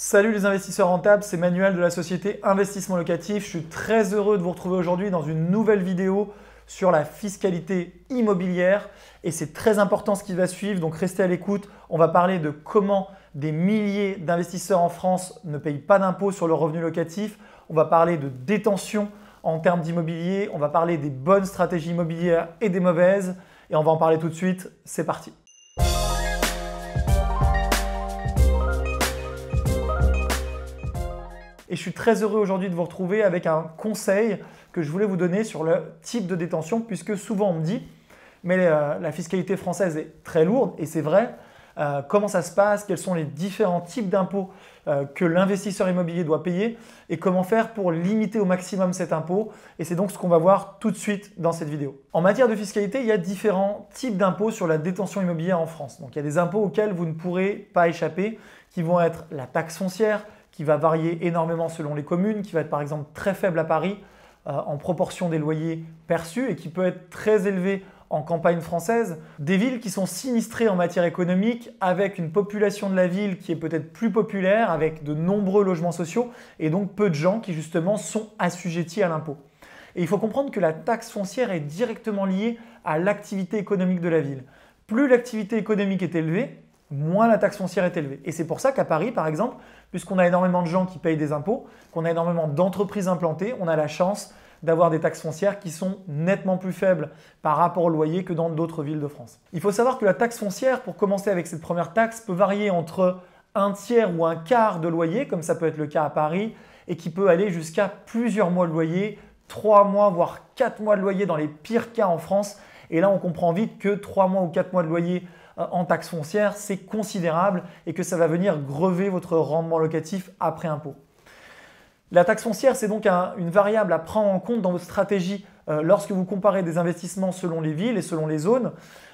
Salut les investisseurs rentables, c'est Manuel de la société Investissement Locatif. Je suis très heureux de vous retrouver aujourd'hui dans une nouvelle vidéo sur la fiscalité immobilière et c'est très important ce qui va suivre, donc restez à l'écoute. On va parler de comment des milliers d'investisseurs en France ne payent pas d'impôts sur le revenu locatif. On va parler de détention en termes d'immobilier, on va parler des bonnes stratégies immobilières et des mauvaises et on va en parler tout de suite. C'est parti. Et je suis très heureux aujourd'hui de vous retrouver avec un conseil que je voulais vous donner sur le type de détention, puisque souvent on me dit, mais euh, la fiscalité française est très lourde, et c'est vrai, euh, comment ça se passe, quels sont les différents types d'impôts euh, que l'investisseur immobilier doit payer, et comment faire pour limiter au maximum cet impôt. Et c'est donc ce qu'on va voir tout de suite dans cette vidéo. En matière de fiscalité, il y a différents types d'impôts sur la détention immobilière en France. Donc il y a des impôts auxquels vous ne pourrez pas échapper, qui vont être la taxe foncière, qui va varier énormément selon les communes, qui va être par exemple très faible à Paris euh, en proportion des loyers perçus et qui peut être très élevé en campagne française. Des villes qui sont sinistrées en matière économique, avec une population de la ville qui est peut-être plus populaire, avec de nombreux logements sociaux et donc peu de gens qui justement sont assujettis à l'impôt. Et il faut comprendre que la taxe foncière est directement liée à l'activité économique de la ville. Plus l'activité économique est élevée, moins la taxe foncière est élevée. Et c'est pour ça qu'à Paris, par exemple, puisqu'on a énormément de gens qui payent des impôts, qu'on a énormément d'entreprises implantées, on a la chance d'avoir des taxes foncières qui sont nettement plus faibles par rapport au loyer que dans d'autres villes de France. Il faut savoir que la taxe foncière, pour commencer avec cette première taxe, peut varier entre un tiers ou un quart de loyer, comme ça peut être le cas à Paris, et qui peut aller jusqu'à plusieurs mois de loyer, trois mois, voire quatre mois de loyer dans les pires cas en France. Et là, on comprend vite que trois mois ou quatre mois de loyer euh, en taxe foncière, c'est considérable et que ça va venir grever votre rendement locatif après impôt. La taxe foncière, c'est donc une variable à prendre en compte dans votre stratégie euh, lorsque vous comparez des investissements selon les villes et selon les zones.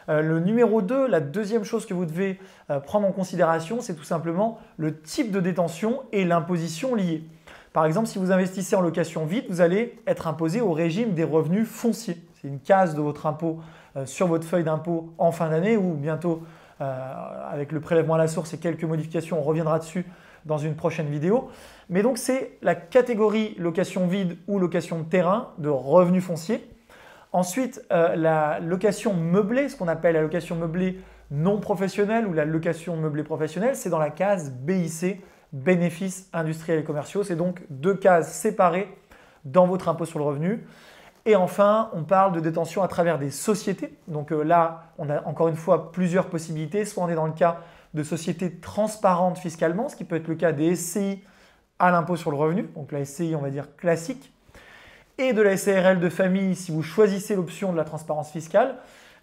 Euh, le numéro 2, la deuxième chose que vous devez prendre en considération, c'est tout simplement le type de détention et l'imposition liée. Par exemple, si vous investissez en location vide, vous allez être imposé au régime des revenus fonciers une case de votre impôt euh, sur votre feuille d'impôt en fin d'année ou bientôt euh, avec le prélèvement à la source et quelques modifications, on reviendra dessus dans une prochaine vidéo. Mais donc c'est la catégorie location vide ou location de terrain de revenus fonciers. Ensuite, euh, la location meublée, ce qu'on appelle la location meublée non professionnelle ou la location meublée professionnelle, c'est dans la case BIC, bénéfices industriels et commerciaux. C'est donc deux cases séparées dans votre impôt sur le revenu. Et enfin, on parle de détention à travers des sociétés. Donc euh, là, on a encore une fois plusieurs possibilités. Soit on est dans le cas de sociétés transparentes fiscalement, ce qui peut être le cas des SCI à l'impôt sur le revenu, donc la SCI on va dire classique, et de la SARL de famille si vous choisissez l'option de la transparence fiscale.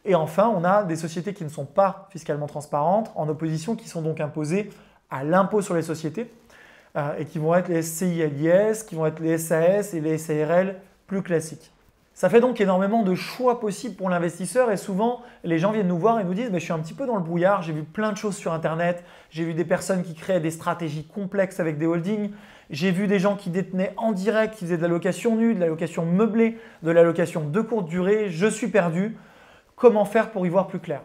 Et enfin, on a des sociétés qui ne sont pas fiscalement transparentes, en opposition, qui sont donc imposées à l'impôt sur les sociétés, euh, et qui vont être les SCI LIS, qui vont être les SAS et les SARL plus classiques. Ça fait donc énormément de choix possibles pour l'investisseur et souvent les gens viennent nous voir et nous disent mais je suis un petit peu dans le brouillard, j'ai vu plein de choses sur internet, j'ai vu des personnes qui créaient des stratégies complexes avec des holdings, j'ai vu des gens qui détenaient en direct, qui faisaient de la location nue, de la location meublée, de la location de courte durée, je suis perdu. Comment faire pour y voir plus clair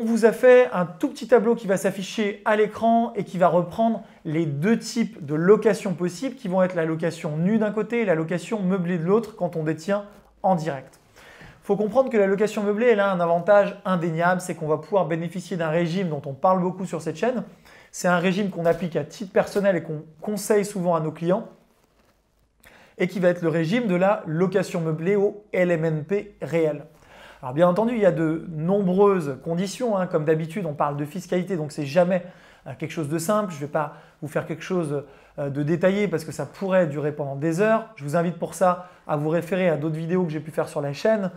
on vous a fait un tout petit tableau qui va s'afficher à l'écran et qui va reprendre les deux types de locations possibles qui vont être la location nue d'un côté et la location meublée de l'autre quand on détient en direct. Il faut comprendre que la location meublée, elle a un avantage indéniable, c'est qu'on va pouvoir bénéficier d'un régime dont on parle beaucoup sur cette chaîne. C'est un régime qu'on applique à titre personnel et qu'on conseille souvent à nos clients et qui va être le régime de la location meublée au LMNP réel. Alors bien entendu, il y a de nombreuses conditions. Hein. Comme d'habitude, on parle de fiscalité, donc c'est jamais euh, quelque chose de simple. Je ne vais pas vous faire quelque chose euh, de détaillé parce que ça pourrait durer pendant des heures. Je vous invite pour ça à vous référer à d'autres vidéos que j'ai pu faire sur la chaîne.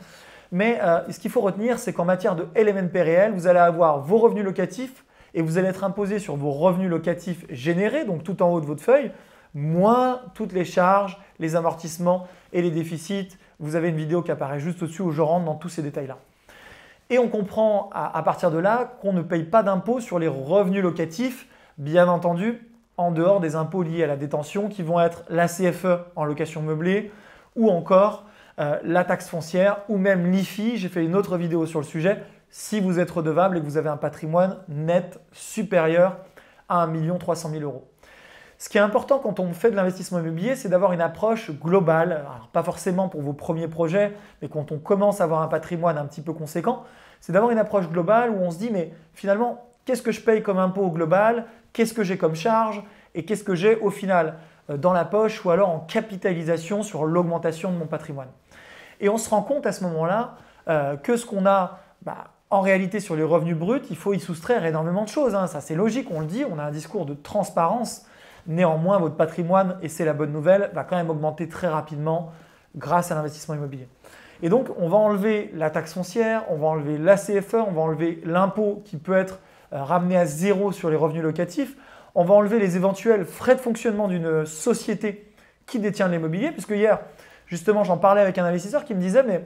Mais euh, ce qu'il faut retenir, c'est qu'en matière de LMNP réel, vous allez avoir vos revenus locatifs et vous allez être imposé sur vos revenus locatifs générés, donc tout en haut de votre feuille, moins toutes les charges, les amortissements et les déficits vous avez une vidéo qui apparaît juste au-dessus où je rentre dans tous ces détails-là. Et on comprend à, partir de là qu'on ne paye pas d'impôts sur les revenus locatifs, bien entendu, en dehors des impôts liés à la détention qui vont être la CFE en location meublée ou encore euh, la taxe foncière ou même l'IFI. J'ai fait une autre vidéo sur le sujet. Si vous êtes redevable et que vous avez un patrimoine net supérieur à 1 300 000 euros. Ce qui est important quand on fait de l'investissement immobilier, c'est d'avoir une approche globale, pas forcément pour vos premiers projets, mais quand on commence à avoir un patrimoine un petit peu conséquent, c'est d'avoir une approche globale où on se dit mais finalement, qu'est-ce que je paye comme impôt global, qu'est-ce que j'ai comme charge et qu'est-ce que j'ai au final euh, dans la poche ou alors en capitalisation sur l'augmentation de mon patrimoine. Et on se rend compte à ce moment-là euh, que ce qu'on a bah, en réalité sur les revenus bruts, il faut y soustraire énormément de choses. Hein. Ça c'est logique, on le dit, on a un discours de transparence Néanmoins, votre patrimoine, et c'est la bonne nouvelle, va quand même augmenter très rapidement grâce à l'investissement immobilier. Et donc, on va enlever la taxe foncière, on va enlever la CFE, on va enlever l'impôt qui peut être euh, ramené à zéro sur les revenus locatifs, on va enlever les éventuels frais de fonctionnement d'une société qui détient l'immobilier, puisque hier, justement, j'en parlais avec un investisseur qui me disait, mais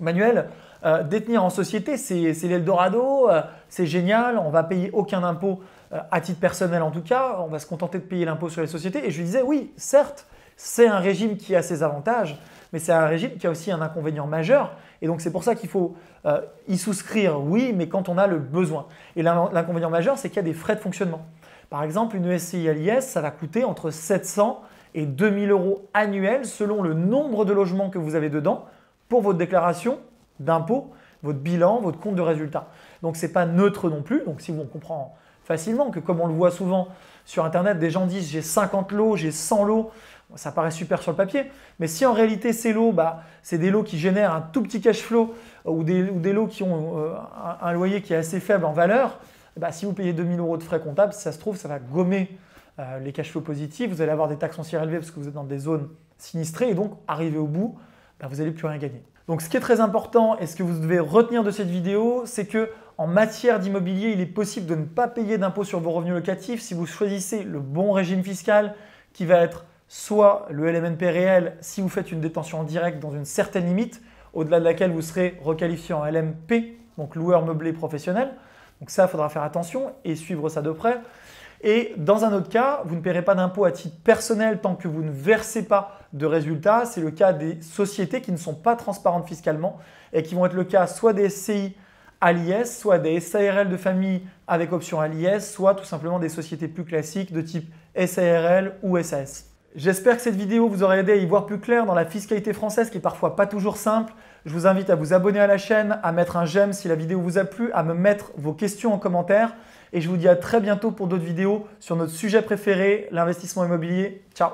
Manuel, euh, détenir en société, c'est l'Eldorado, euh, c'est génial, on va payer aucun impôt euh, à titre personnel en tout cas, on va se contenter de payer l'impôt sur les sociétés. Et je lui disais, oui, certes, c'est un régime qui a ses avantages, mais c'est un régime qui a aussi un inconvénient majeur. Et donc c'est pour ça qu'il faut euh, y souscrire, oui, mais quand on a le besoin. Et l'inconvénient majeur, c'est qu'il y a des frais de fonctionnement. Par exemple, une SCI à l'IS, ça va coûter entre 700 et 2000 euros annuels selon le nombre de logements que vous avez dedans pour votre déclaration d'impôt, votre bilan, votre compte de résultat. Donc ce n'est pas neutre non plus. Donc si vous on comprend facilement, que comme on le voit souvent sur Internet, des gens disent j'ai 50 lots, j'ai 100 lots, ça paraît super sur le papier, mais si en réalité ces lots, bah, c'est des lots qui génèrent un tout petit cash flow euh, ou des, lots qui ont euh, un, loyer qui est assez faible en valeur, bah, si vous payez 2000 euros de frais comptables, ça se trouve, ça va gommer euh, les cash flows positifs, vous allez avoir des taxes foncières élevées parce que vous êtes dans des zones sinistrées, et donc arrivé au bout, bah, vous n'allez plus rien gagner. Donc ce qui est très important et ce que vous devez retenir de cette vidéo, c'est que en matière d'immobilier, il est possible de ne pas payer d'impôt sur vos revenus locatifs si vous choisissez le bon régime fiscal qui va être soit le LMNP réel si vous faites une détention en direct dans une certaine limite, au-delà de laquelle vous serez requalifié en LMP, donc loueur meublé professionnel. Donc ça, il faudra faire attention et suivre ça de près. Et dans un autre cas, vous ne paierez pas d'impôt à titre personnel tant que vous ne versez pas de résultats. C'est le cas des sociétés qui ne sont pas transparentes fiscalement et qui vont être le cas soit des SCI à l'IS, soit des SARL de famille avec option à l'IS, soit tout simplement des sociétés plus classiques de type SARL ou SAS. J'espère que cette vidéo vous aura aidé à y voir plus clair dans la fiscalité française qui est parfois pas toujours simple. Je vous invite à vous abonner à la chaîne, à mettre un j'aime si la vidéo vous a plu, à me mettre vos questions en commentaire. Et je vous dis à très bientôt pour d'autres vidéos sur notre sujet préféré, l'investissement immobilier. Ciao